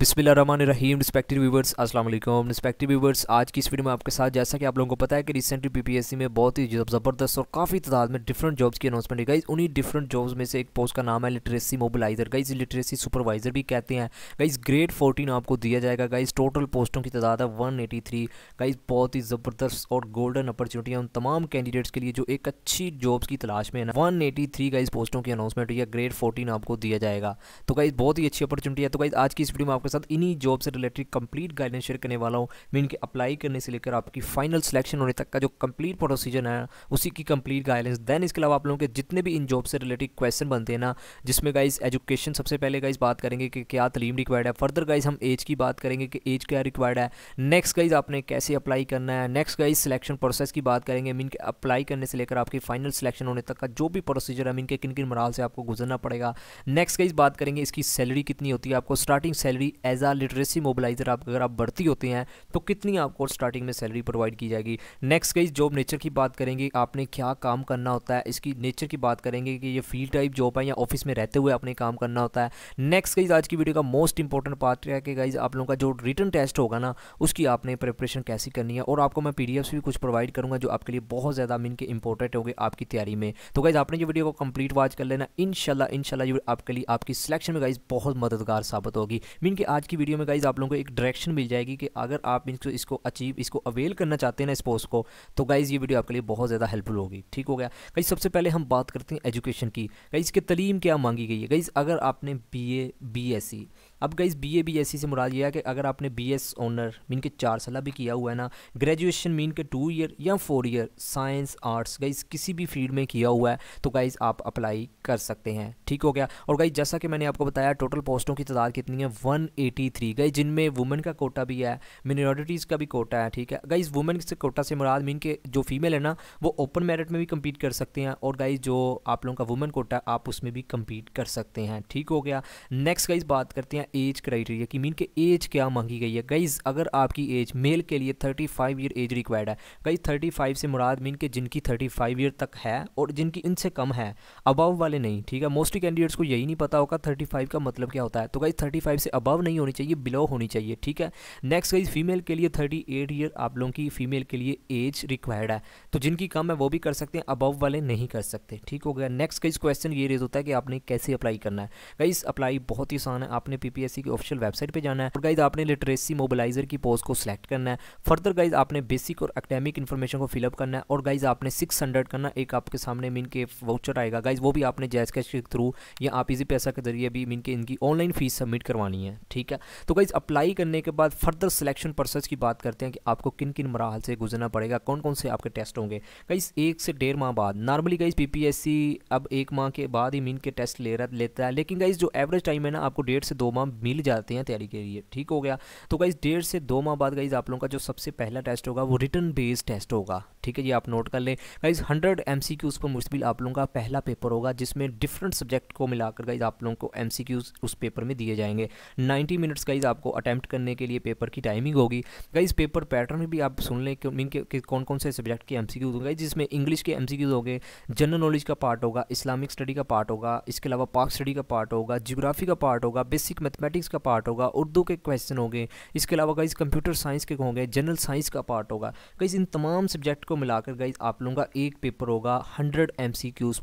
बिस्मिल्लामान रहीम respective viewers अस्सलाम वालेकुम respective viewers आज की इस वीडियो में आपके साथ जैसा कि आप लोगों को पता है कि रिसेंटली पीपीएससी में बहुत ही ज़बरदस्त और काफ़ी तादाद में डिफरेंट जॉब्स की अनाउंसमेंट है गई उन्हीं डिफरेंट जॉब्स में से एक पोस्ट का नाम है literacy mobiliser guys literacy supervisor भी कहते हैं गाइज ग्रेड फोर्टीन आपको दिया जाएगा गाइज टोटल पोस्टों की तादाद है वन एटी थ्री गाइज बहुत ही ज़बरदस्त और गोल्डन अपॉर्चुनिटी है उन तमाम कैंडिडेट्स के लिए जो एक अच्छी जॉब्स की तलाश में है वन एटी थ्री गाइज पोस्टों की अनाउंसमेंट हुई है ग्रेड फोर्टीन आपको दिया जाएगा तो गाइज बहुत ही अच्छी अपॉर्चुनिटी है तो गई आज की इस वीडियो में आपको आपके साथ इन्हीं जॉब से रिलेटेड कंप्लीट गाइडेंस शेयर करने वाला हूँ मैं इनके अप्लाई करने से लेकर आपकी फाइनल सिलेक्शन होने तक का जो कंप्लीट प्रोसीजर है उसी की कंप्लीट गाइडेंस देन इसके अलावा आप लोगों के जितने भी इन जॉब से रिलेटेड क्वेश्चन बनते हैं ना जिसमें गाइज एजुकेशन सबसे पहले गाइज बात करेंगे कि क्या तलीम रिक्वायर्ड है फर्दर गाइज हम एज की बात करेंगे कि एज क्या रिक्वायर्ड है नेक्स्ट गाइज आपने कैसे अप्लाई करना है नेक्स्ट गाइज सिलेक्शन प्रोसेस की बात करेंगे मीन के अप्लाई करने से लेकर आपकी फाइनल सिलेक्शन होने तक का जो भी प्रोसीजर है मीन के किन किन मराल से आपको गुजरना पड़ेगा नेक्स्ट गाइज बात करेंगे इसकी सैलरी कितनी होती है आपको starting salary as a literacy mobiliser आप अगर आप बढ़ती होते हैं तो कितनी आपको स्टार्टिंग में सैलरी प्रोवाइड की जाएगी नेक्स्ट कई जॉब नेचर की बात करेंगे आपने क्या काम करना होता है इसकी नेचर की बात करेंगे कि ये फील्ड टाइप जॉब है या ऑफिस में रहते हुए आपने काम करना होता है नेक्स्ट गाइज आज की वीडियो का मोस्ट इंपॉर्टेंट पार्ट है कि गाइज आप लोगों का जो रिटर्न टेस्ट होगा ना उसकी आपने प्रिपरेशन कैसी करनी है और आपको मैं पी भी कुछ प्रोवाइड करूँगा जो आपके लिए बहुत ज़्यादा मीन के इंपॉर्टेंट होंगे आपकी तैयारी में तो गाइज आपने ये वीडियो को कंप्लीट वॉच कर लेना इनशाला इनशाला आपके लिए आपकी सिलेक्शन में गाइज बहुत मददगार साबित होगी मीन के आज की वीडियो में गाइज आप लोगों को एक डायरेक्शन मिल जाएगी कि अगर आप इसको इसको अचीव इसको अवेल करना चाहते हैं ना इस पोस्ट को तो गाइज़ ये वीडियो आपके लिए बहुत ज़्यादा हेल्पफुल होगी ठीक हो गया गाइज सबसे पहले हम बात करते हैं एजुकेशन की गाइज़ के तलीम क्या मांगी गई है गाइज़ अगर आपने B A B S C अब guys B A B S C से मुराद ये है कि अगर आपने बी एस ऑनर मीन के चार साल भी किया हुआ है ना ग्रेजुएशन मीन के टू ईयर या four year science arts guys किसी भी फील्ड में किया हुआ है तो गाइज आप अप्लाई कर सकते हैं ठीक हो गया और गाइज जैसा कि मैंने आपको बताया टोटल पोस्टों की तादाद कितनी है वन एटी थ्री गई जिनमें वुमेन का कोटा भी है मिनोरिटीज़ का भी कोटा है ठीक है गाइज वुमेन से कोटा से मुराद मीन के जो फीमेल है ना वो ओपन मेरिट में भी कम्पीट कर सकते हैं और गाइज जो आप लोगों का वुमेन कोटा आप उसमें भी कम्पीट कर सकते हैं ठीक हो गया नेक्स्ट गाइज बात करते हैं एज क्राइटेरिया की मीन के एज क्या मांगी गई है गाइज अगर आपकी एज मेल के लिए thirty five year age required है गाइज थर्टी फाइव से मुराद मीन के जिनकी थर्टी फाइव ईयर तक है और जिनकी इनसे कम है अबव वाले नहीं ठीक है मोस्टली कैंडिडेट्स को यही नहीं पता होगा थर्टी फाइव का मतलब क्या होता है तो गाइज थर्टी फाइव से अबव नहीं होनी चाहिए बिलो होनी चाहिए ठीक है नेक्स्ट गाइज फीमेल के लिए थर्टी एट ईयर आप लोगों की फीमेल के लिए एज रिक्वायर्ड है तो जिनकी कम है वो भी कर सकते हैं अबव वाले नहीं कर सकते ठीक हो गया नेक्स्ट गाइज क्वेश्चन ये रेज होता है कि आपने कैसे अप्लाई करना है गाइज अप्लाई बहुत ही आसान है आपने पी यूपीएससी की ऑफिशियल वेबसाइट पे जाना है और गाइज आपने लिटरेसी मोबिलाइजर की पोस्ट को सिलेक्ट करना है फर्दर गाइज आपने बेसिक और अकेडमिक इन्फॉर्मेशन को फिलअप करना है और गाइज आपने सिक्स हंड्रेड करना एक आपके सामने मीन के वाउचर आएगा गाइज वो भी आपने जैस कैश के थ्रू या आप इजी पैसा के जरिए भी मीन के इनकी ऑनलाइन फीस सबमिट करवानी है ठीक है तो गाइज अप्लाई करने के बाद फर्दर सिलेक्शन प्रोसेस की बात करते हैं कि आपको किन किन मराहल से गुजरना पड़ेगा कौन कौन से आपके टेस्ट होंगे गाइज एक से डेढ़ माह बाद नॉर्मली गाइज पीपीएससी अब एक माह के बाद ही मीन के टेस्ट ले रहा लेता है लेकिन गाइज जो एवरेज टाइम है ना आपको डेढ़ से दो माह एग्ज़ाम मिल जाते हैं तैयारी के लिए ठीक हो गया तो गाइज डेढ़ से दो माह बाद गाइज आप लोगों का जो सबसे पहला टेस्ट होगा वो रिटर्न बेस्ड टेस्ट होगा ठीक है जी आप नोट कर लें guys hundred M C Qs पर मुश्किल आप लोगों का पहला पेपर होगा जिसमें डिफरेंट सब्जेक्ट को मिलाकर गाइज आप लोगों को एम सी क्यूज़ उस पेपर में दिए जाएंगे नाइन्टी मिनट्स गाइज आपको अटैम्प्ट करने के लिए पेपर की टाइमिंग होगी गाइज पेपर पैटर्न भी आप सुन लें मीन के कौन कौन से सब्जेक्ट के एम सी क्यूज़ होंगे जिसमें इंग्लिश के एम सी क्यूज़ होंगे जनरल नॉलेज का पार्ट होगा इस्लामिक स्टडी का पार्ट होगा इसके अलावा पाक स्टडी का पार्ट होगा जियोग्राफी का पार्ट होगा बेसिक मैथ मैथमेटिक्स का पार्ट होगा उर्दू के क्वेश्चन होंगे इसके अलावा गाइज कंप्यूटर साइंस के होंगे जनरल साइंस का पार्ट होगा गाइज इन तमाम सब्जेक्ट को मिलाकर गाइज आप लोगों का एक पेपर होगा हंड्रेड एम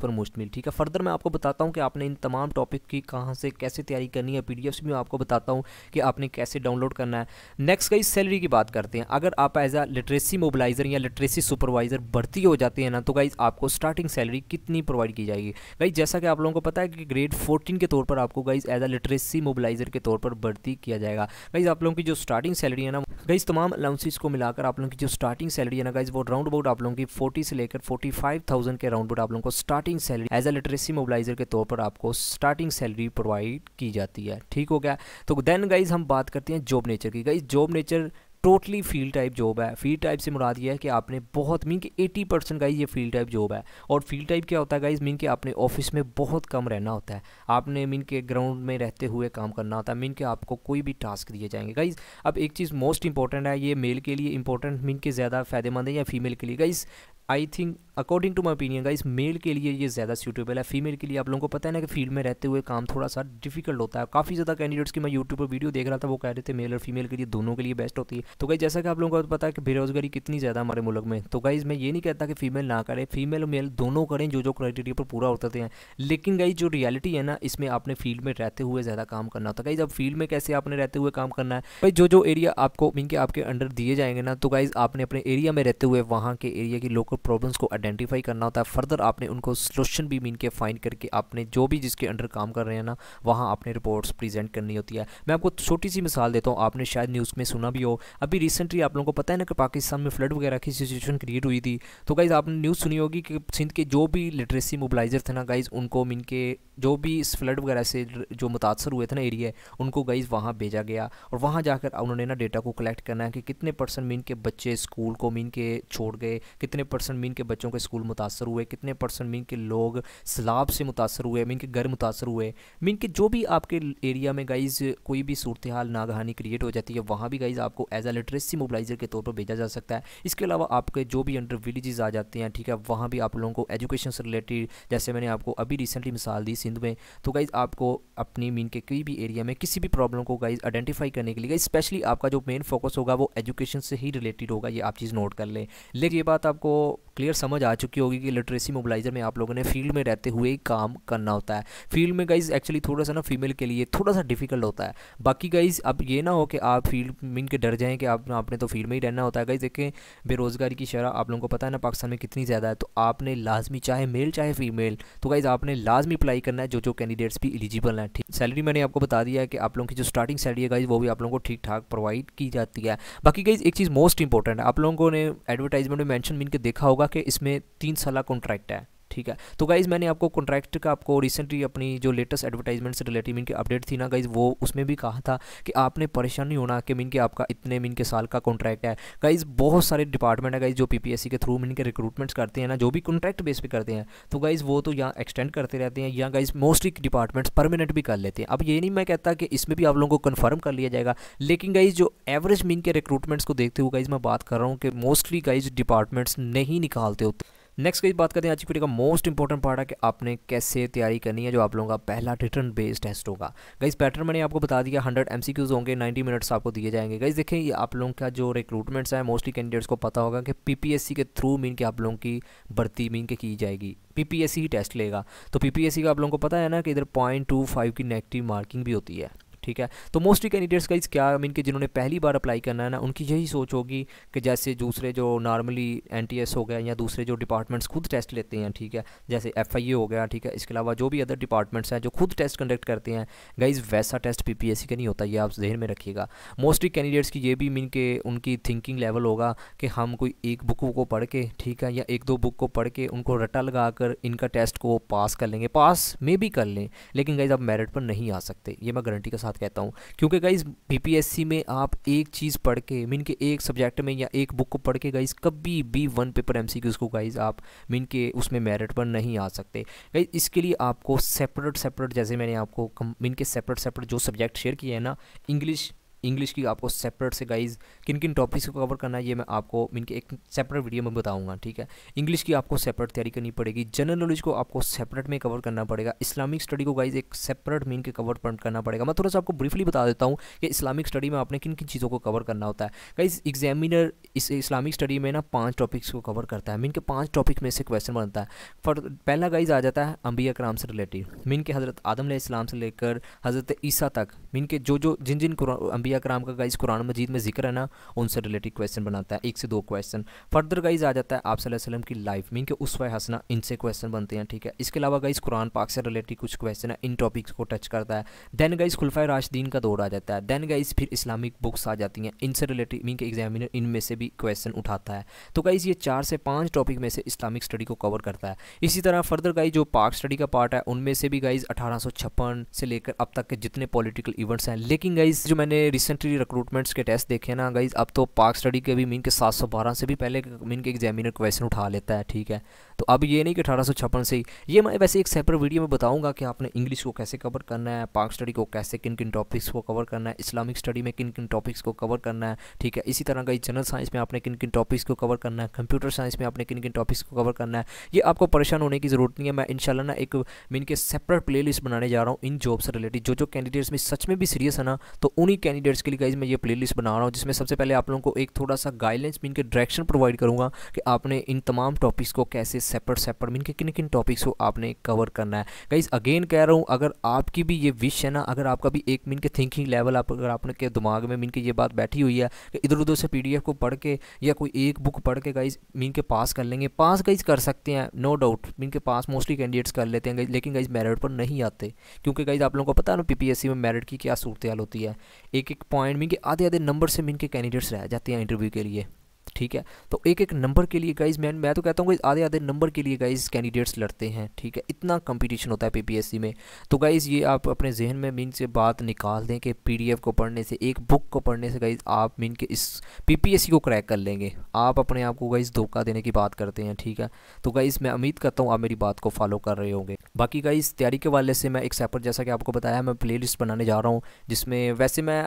पर मुश्तमिल ठीक है फर्दर मैं आपको बताता हूँ कि आपने इन तमाम टॉपिक की कहाँ से कैसे तैयारी करनी है पी डी भी आपको बताता हूँ कि आपने कैसे डाउनलोड करना है नेक्स्ट गाइज सैलरी की बात करते हैं अगर आप एज अ लिटरेसी मोबिलाइजर या लिटरेसी सुपरवाइजर भर्ती हो जाती है ना तो गाइज आपको स्टार्टिंग सैलरी कितनी प्रोवाइड की जाएगी गाइज जैसा कि आप लोगों को पता है कि ग्रेड फोर्टीन के तौर पर आपको guys as a literacy mobiliser manager के तौर पर भर्ती किया जाएगा गाइज़ आप लोगों की जो स्टार्टिंग सैलरी है ना गाइज तमाम अलाउंसिस को मिलाकर आप लोगों की जो स्टार्टिंग सैलरी है ना गाइज वो राउंड अबाउट आप लोगों की फोर्टी से लेकर फोर्टी फाइव थाउजेंड के राउंड अबाउट आप लोगों को starting salary as a literacy mobiliser के तौर पर आपको स्टार्टिंग सैलरी प्रोवाइड की जाती है ठीक हो गया तो देन गाइज हम बात करते हैं जॉब नेचर की guys job nature totally field type job है फील्ड टाइप से मुराद ये है कि आपने बहुत मीन के एटी परसेंट गाइज ये फील्ड टाइप जॉब है और फील्ड टाइप क्या होता है गाइज मीन के आपने ऑफिस में बहुत कम रहना होता है आपने मीन के ग्राउंड में रहते हुए काम करना होता है मीन के आपको कोई भी टास्क दिए जाएंगे गाइज अब एक चीज़ मोस्ट इंपॉर्टेंट है ये मेल के लिए इंपॉर्टेंट मीन के ज़्यादा फ़ायदेमंद है या फीमेल के लिए guys I think according to my opinion guys male के लिए ये ज़्यादा सूटेबल है फीमेल के लिए आप लोगों को पता है ना कि फील्ड में रहते हुए काम थोड़ा सा डिफिकल्ट होता है काफ़ी ज़्यादा कैंडिडेट्स की मैं यूट्यूब पर वीडियो देख रहा था वो कह रहे थे मेल और फीमेल के लिए दोनों के लिए बेस्ट होती है तो गाइज जैसा कि आप लोगों को पता है कि बेरोजगारी कितनी ज़्यादा हमारे मुल्क में तो गाइज मैं ये नहीं कहता कि फीमेल ना करें फीमेल और मेल दोनों करें जो जो क्राइटेरिया पर पूरा होते हैं लेकिन गाइज जो रियलिटी है ना इसमें आपने फील्ड में रहते हुए ज़्यादा काम करना होता है गाइज अब फील्ड में कैसे आपने रहते हुए काम करना है भाई जो जो एरिया आपको मीन के आपके अंडर दिए जाएंगे ना तो गाइज आपने अपने एरिया में रहते हुए वहाँ के एरिया की लोकल प्रॉब्लम्स को आइडेंटिफाई करना होता है फर्दर आपने उनको सोल्यूशन भी मीन के फाइंड करके आपने जो भी जिसके अंडर काम कर रहे हैं ना वहाँ आपने रिपोर्ट्स प्रेजेंट करनी होती है मैं आपको छोटी सी मिसाल देता हूँ आपने शायद न्यूज़ में सुना भी हो अभी रिसेंटली आप लोगों को पता है ना कि पाकिस्तान में फ्लड वगैरह की सिचुएशन क्रिएट हुई थी तो गाइज़ आपने न्यूज़ सुनी होगी कि सिंध के जो भी लिटरेसी मोबलाइजर थे ना गाइज़ उनको मीन के जो भी इस फ्लड वगैरह से जो मुतासर हुए थे ना एरिया उनको गाइज़ वहाँ भेजा गया और वहाँ जाकर उन्होंने ना डेटा को कलेक्ट करना है कि कितने परसेंट मीन के बच्चे स्कूल को मीन के छोड़ गए कितने परसेंट मीन के बच्चों को के स्कूल मुतासर हुए कितने परसेंट मीन के लोग सलाब से मुतासर हुए मीन के घर मुतासर हुए मीन के जो भी आपके एरिया में गाइज़ कोई भी सूरत हाल नागहानी क्रिएट हो जाती है वहाँ भी गाइज़ आपको एज ए लिटरेसी मोबलाइज़र के तौर पर भेजा जा सकता है इसके अलावा आपके जो भी अंडर विलेजेस आ जाते हैं ठीक है वहाँ भी आप लोगों को एजुकेशन से रिलेटेड जैसे मैंने आपको अभी रिसेंटली मिसाल दी सिंध में तो गाइज़ आपको अपनी मीन के कोई भी एरिया में किसी भी प्रॉब्लम को गाइज़ आइडेंटिफाई करने के लिए स्पेशली आपका जो मेन फोकस होगा वो एजुकेशन से ही रिलेटेड होगा ये आप चीज़ नोट कर लें लेकिन ये बात आपको क्लियर समझ आ चुकी होगी कि लिटरेसी मोबलाइजर में आप लोगों ने फील्ड में रहते हुए ही काम करना होता है फील्ड में गाइज एक्चुअली थोड़ा सा ना फीमेल के लिए थोड़ा सा डिफिकल्ट होता है बाकी गाइज अब ये ना हो कि आप फील्ड मीन के डर जाएँ कि आप आपने तो फील्ड में ही रहना होता है गाइज देखें बेरोज़गारी की शरह आप लोगों को पता है ना पाकिस्तान में कितनी ज़्यादा है तो आपने लाजमी चाहे मेल चाहे फीमेल तो गाइज़ आपने लाजमी अप्लाई करना है जो जो कैंडिडेट्स भी एलिजिबल हैं ठीक सैलरी मैंने आपको बता दिया है कि आप लोगों की जो स्टार्टिंग सैलरी है गाइज़ वो भी आप लोगों को ठीक ठाक प्रोवाइड की जाती है बाकी गाइज़ एक चीज़ मोस्ट इंपॉर्टेंट है आप लोगों ने एडवर्टाइजमेंट में मैंशन मीन के देखा होगा के कि इसमें तीन साल कॉन्ट्रैक्ट है ठीक है तो गाइज़ मैंने आपको कॉन्ट्रैक्ट का आपको रिसेंटली अपनी जो लेटेस्ट एडवर्टाइजमेंट से रिलेटेड मीन की अपडेट थी ना गाइज़ वो उसमें भी कहा था कि आपने परेशान नहीं होना कि मीन के आपका इतने मीन के साल का कॉन्ट्रैक्ट है गाइज़ बहुत सारे डिपार्टमेंट है गाइज़ जो पी के थ्रू मीन के रिक्रूटमेंट्स करते हैं ना जो भी कॉन्ट्रैक्ट बेस पर करते हैं तो गाइज़ वो तो यहाँ एक्सटेंड करते रहते हैं या गाइज़ मोस्टली डिपार्टमेंट्स परमानेंट भी कर लेते हैं अब ये नहीं मैं कहता कि इसमें भी आप लोगों को कन्फर्म कर लिया जाएगा लेकिन गाइज़ जो एवरेज मीन के रिक्रूटमेंट्स को देखते हुए गाइज़ मैं बात कर रहा हूँ कि मोस्टली गाइज डिपार्टमेंट्स नहीं निकालते होते नेक्स्ट कई बात करते हैं आज की वीडियो का मोस्ट इंपॉर्टेंट पार्ट है कि आपने कैसे तैयारी करनी है जो आप लोगों का पहला रिटर्न बेस्ड टेस्ट होगा गाइज पैटर्न मैंने आपको बता दिया हंड्रेड एम होंगे 90 मिनट्स आपको दिए जाएंगे गाइज देखें ये आप लोगों का जो रिक्रूटमेंट्स है मोस्टली कैंडिडेट्स को पता होगा कि पी के थ्रू मीन के आप लोगों की भर्ती मीन के की जाएगी पी ही टेस्ट लेगा तो पी का आप लोगों को पता है ना कि इधर पॉइंट टू फाइव की नेगेटिव मार्किंग भी होती है ठीक है तो मोस्टली कैंडिडेट्स का इस क्या मीन कि जिन्होंने पहली बार अप्लाई करना है ना उनकी यही सोच होगी कि जैसे दूसरे जो नॉर्मली एन हो गया या दूसरे जो डिपार्टमेंट्स खुद टेस्ट लेते हैं ठीक है जैसे एफ हो गया ठीक है इसके अलावा जो भी अदर डिपार्टमेंट्स हैं जो खुद टेस्ट कंडक्ट करते हैं गाइज वैसा टेस्ट पी का नहीं होता ये आप जहन में रखिएगा मोस्टली कैंडिडेट्स की ये भी मीन के उनकी थिंकिंग लेवल होगा कि हम कोई एक बुक को पढ़ के ठीक है या एक दो बुक को पढ़ के उनको रटा लगा कर इनका टेस्ट को पास कर लेंगे पास में भी कर लें लेकिन गाइज आप मेरिट पर नहीं आ सकते ये मैं गारंटी के साथ बात कहता हूँ क्योंकि गाइज बीपीएससी में आप एक चीज़ पढ़ के मीन के एक सब्जेक्ट में या एक बुक को पढ़ के गाइज कभी भी वन पेपर एम को गाइज आप मीन के उसमें मेरिट पर नहीं आ सकते गाइज इसके लिए आपको सेपरेट सेपरेट जैसे मैंने आपको मीन के सेपरेट सेपरेट जो सब्जेक्ट शेयर किए हैं ना इंग्लिश इंग्लिश की आपको सेपरेट से गाइज किन किन टॉपिक्स को कवर करना है ये मैं आपको इनके एक सेपरेट वीडियो में बताऊंगा ठीक है इंग्लिश की आपको सेपरेट तैयारी करनी पड़ेगी जनरल नॉलेज को आपको सेपरेट में कवर करना पड़ेगा इस्लामिक स्टडी को गाइज एक सेपरेट मीन के कवर करना पड़ेगा मैं थोड़ा सा आपको ब्रीफली बता देता हूँ कि इस्लामिक स्टडी में आपने किन किन चीज़ों को कवर करना होता है गाइज एग्जामिनर इस इस्लामिक स्टडी में ना पाँच टॉपिक्स को कवर करता है मीन के पाँच टॉपिक में से क्वेश्चन बनता है फॉर पहला गाइज आ जाता है अम्बिया कराम से रिलेटेड मीन के हज़रत आदम इस्लाम से लेकर हज़रत ईसा तक मीन के जो जो जिन जिन अम्बिया कराम का गाइज़ कुरान मजीद में जिक्र है ना उनसे रिलेटेड क्वेश्चन बनाता है एक से दो क्वेश्चन फर्दर गाइज़ आ जाता है आप सल्लम की लाइफ मीन के उस हंसना इनसे क्वेश्चन बनते हैं ठीक है इसके अलावा गाइज़ कुरान पाक से रिलेटेड कुछ क्वेश्चन है इन टॉपिक्स को टच करता है दैन गाइज़ खुलफ़ा राशदीन का दौर आ जाता है दैन गाइज़ फिर इस्लामिक बुक्स आ जाती हैं इनसे रिलेटेड मीन के एग्जामिनर इनमें से भी क्वेश्चन उठाता है तो गाइज़ ये चार से पाँच टॉपिक में से इस्लामिक स्टडी को कवर करता है इसी तरह फर्दर गाइज जो पाक स्टडी का पार्ट है उनमें से भी गाइज़ अठारह से लेकर अब तक के जितने पॉलिटिकल इवेंट्स हैं लेकिन गाइज़ जो मैंने रिसेंटली रिक्रूटमेंट्स के टेस्ट देखे ना गाइज अब तो पाक स्टडी के भी मीन के सात सौ बारह से भी पहले मीन के एग्जामिनर क्वेश्चन उठा लेता है ठीक है तो अब ये नहीं कि अठारह सौ छप्पन से ही ये मैं वैसे एक सेपरेट वीडियो में बताऊंगा कि आपने इंग्लिश को कैसे कवर करना है पाक स्टडी को कैसे किन किन टॉपिक्स को कवर करना है इस्लामिक स्टडी में किन किन टॉपिक्स को कवर करना है ठीक है इसी तरह गाइज जनरल साइंस में आपने किन किन टॉपिक्स को कवर करना है कंप्यूटर साइंस में आपने किन किन टॉपिक्स को कवर करना है ये आपको परेशान होने की ज़रूरत नहीं है मैं इनशाला ना एक मीन के सेपरेट प्ले बनाने जा रहा हूँ इन जॉब से रिलेटेड जो जो कैंडिडेट्स में सच में भी सीरियस है ना तो उन्हीं कैंडिडेट कैंडिडेट्स के लिए गाइज मैं ये प्लेलिस्ट बना रहा हूँ जिसमें सबसे पहले आप लोगों को एक थोड़ा सा गाइडलाइंस मीन के डायरेक्शन प्रोवाइड करूँगा कि आपने इन तमाम टॉपिक्स को कैसे सेपरेट सेपरेट मीन के किन किन टॉपिक्स को आपने कवर करना है गाइज अगेन कह रहा हूँ अगर आपकी भी ये विश है ना अगर आपका भी एक मीन के थिंकिंग लेवल आप अगर आपके दिमाग में मीन के ये बात बैठी हुई है कि इधर उधर से पी को पढ़ के या कोई एक बुक पढ़ के गाइज मीन के पास कर लेंगे पास गाइज कर सकते हैं नो डाउट मीन के पास मोस्टली कैंडिडेट्स कर लेते हैं लेकिन गाइज मेरिट पर नहीं आते क्योंकि गाइज आप लोगों को पता है ना पी में मेरिट की क्या सूरत होती है एक एक पॉइंट मीन के आधे आधे नंबर से मीन के कैंडिडेट्स रह जाते हैं इंटरव्यू के लिए ठीक है तो एक एक नंबर के लिए गाइज मैं मैं तो कहता हूँ आधे आधे नंबर के लिए गाइज कैंडिडेट्स लड़ते हैं ठीक है इतना कंपटीशन होता है पीपीएससी में तो गाइज़ ये आप अपने जहन में मीन से बात निकाल दें कि पीडीएफ को पढ़ने से एक बुक को पढ़ने से गाइज आप मीन के इस पीपीएससी को क्रैक कर लेंगे आप अपने आप को गाइज धोखा देने की बात करते हैं ठीक है तो गाइज़ मैं उम्मीद करता हूँ आप मेरी बात को फॉलो कर रहे होंगे बाकी गाइज़ तैयारी के वाले से मैं एक सेपर जैसा कि आपको बताया मैं प्ले बनाने जा रहा हूँ जिसमें वैसे मैं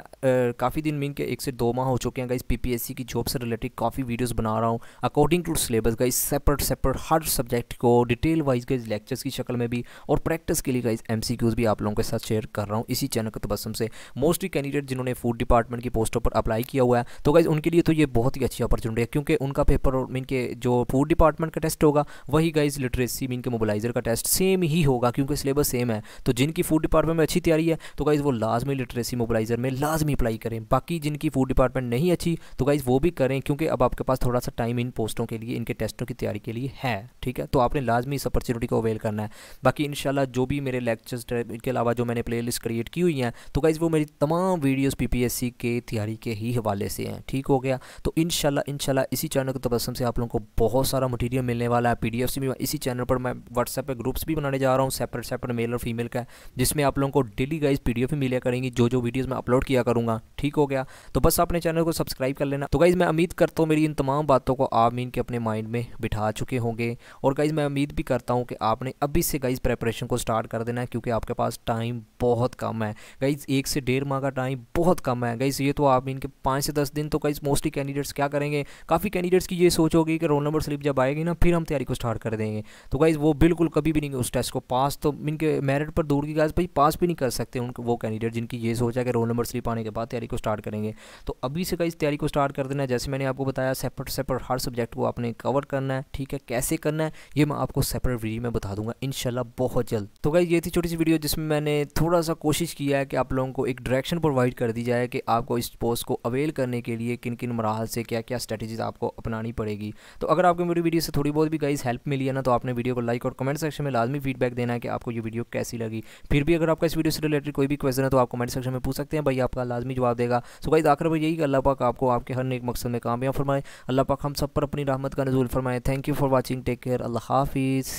काफ़ी दिन मीन के एक से दो माह हो चुके हैं गाइज़ पी की जॉब से रिलेटेड काफ़ी काफ़ी वीडियोस बना रहा हूँ according to syllabus guys separate separate हर सब्जेक्ट को डिटेल वाइज गाइज लेक्चर्स की शक्ल में भी और प्रैक्टिस के लिए गाइज एम भी आप लोगों के साथ शेयर कर रहा हूँ इसी चैनल के तबसम से मोस्टली कैंडिडेट जिन्होंने फूड डिपार्टमेंट की पोस्टों पर अप्लाई किया हुआ है तो गाइज उनके लिए तो ये बहुत ही अच्छी अपॉर्चुनिटी है क्योंकि उनका पेपर मीन के जो फूड डिपार्टमेंट का टेस्ट होगा वही गाइज लिटरेसी मीन के मोबालाइजर का टेस्ट सेम ही होगा क्योंकि सिलेबस सेम है तो जिनकी फूड डिपार्टमेंट में अच्छी तैयारी है तो गाइज़ वो लाजमी लिटरेसी मोबालाइजर में लाजमी अप्लाई करें बाकी जिनकी फूड डिपार्टमेंट नहीं अच्छी तो गाइज़ वो भी करें क्योंकि अब आपके पास थोड़ा सा टाइम इन पोस्टों के लिए इनके टेस्टों की तैयारी के लिए है ठीक है तो आपने लाजमी इस अपॉर्चुनिटी को अवेल करना है बाकी इन जो भी मेरे लेक्चर्स इनके अलावा जो मैंने प्ले लिस्ट क्रिएट की हुई हैं तो गाइज़ वो मेरी तमाम videos P P S C के तैयारी के ही हवाले से हैं ठीक हो गया तो इन शाला इसी चैनल के तबसम से आप लोगों को बहुत सारा मटीरियल मिलने वाला है पी डी एफ से भी इसी चैनल पर मैं व्हाट्सएप पर ग्रुप्स भी बनाने जा रहा हूँ सेपरेट सेपरेट मेल और फीमेल का जिसमें आप लोगों को daily guys P D F मिला करेंगी जो जो वीडियोज़ मैं अपलोड किया करूँगा ठीक हो गया तो बस अपने चैनल को सब्सक्राइब कर लेना तो गाइज़ मैं उम्मीद करता हूँ गाइज़ इन तमाम बातों को आप मीन के अपने माइंड में बिठा चुके होंगे और गाइज़ मैं उम्मीद भी करता हूँ कि आपने अभी से गाइज़ प्रेपरेशन को स्टार्ट कर देना है क्योंकि आपके पास टाइम बहुत कम है गाइज़ एक से डेढ़ माह का टाइम बहुत कम है गाइज़ ये तो आप मीन के पाँच से दस दिन तो गाइज़ मोस्टली कैंडिडेट्स क्या करेंगे काफ़ी कैंडिडेट्स की ये सोच होगी कि रोल नंबर स्लिप जब आएगी ना फिर हम तैयारी को स्टार्ट कर देंगे तो गाइज़ वो बिल्कुल कभी भी नहीं उस टेस्ट को पास तो इनके मेरिट पर दूर की गाइज भाई पास भी नहीं कर सकते उन वो कैंडिडेट जिनकी ये सोच है कि रोल नंबर स्लिप आने के बाद तैयारी को स्टार्ट करेंगे तो अभी से गाइज तैयारी को स्टार्ट कर देना जैसे मैंने आपको बताया सेपरेट सेपरेट हर सब्जेक्ट को आपने कवर करना है ठीक है कैसे करना है ये मैं आपको सेपरेट वीडियो में बता दूंगा इनशाला बहुत जल्द तो गाइज ये थी छोटी सी वीडियो जिसमें मैंने थोड़ा सा कोशिश किया है कि आप लोगों को एक डायरेक्शन प्रोवाइड कर दी जाए कि आपको इस पोस्ट को अवेल करने के लिए किन किन मराहल से क्या क्या स्ट्रेटेजीज आपको अपनानी पड़ेगी तो अगर आपको मेरी वीडियो से थोड़ी बहुत भी गाइज हेल्प मिली है ना तो आपने वीडियो को लाइक और कमेंट सेक्शन में लाजमी फीडबैक देना है कि आपको ये वीडियो कैसी लगी फिर भी अगर आपका इस वीडियो से रिलेटेड कोई भी क्वेश्चन है तो आप कमेंट सेक्शन में पूछ सकते हैं भाई आपका लाजमी जवाब देगा सो गाइज आखिर पर यही अल्लाह पाक आपको आपके हर एक मकसद में कामयाब फरमाए अल्लाह पाक हम सब पर अपनी रहमत का नजूल फरमाए thank you for watching take care अल्लाह हाफिज़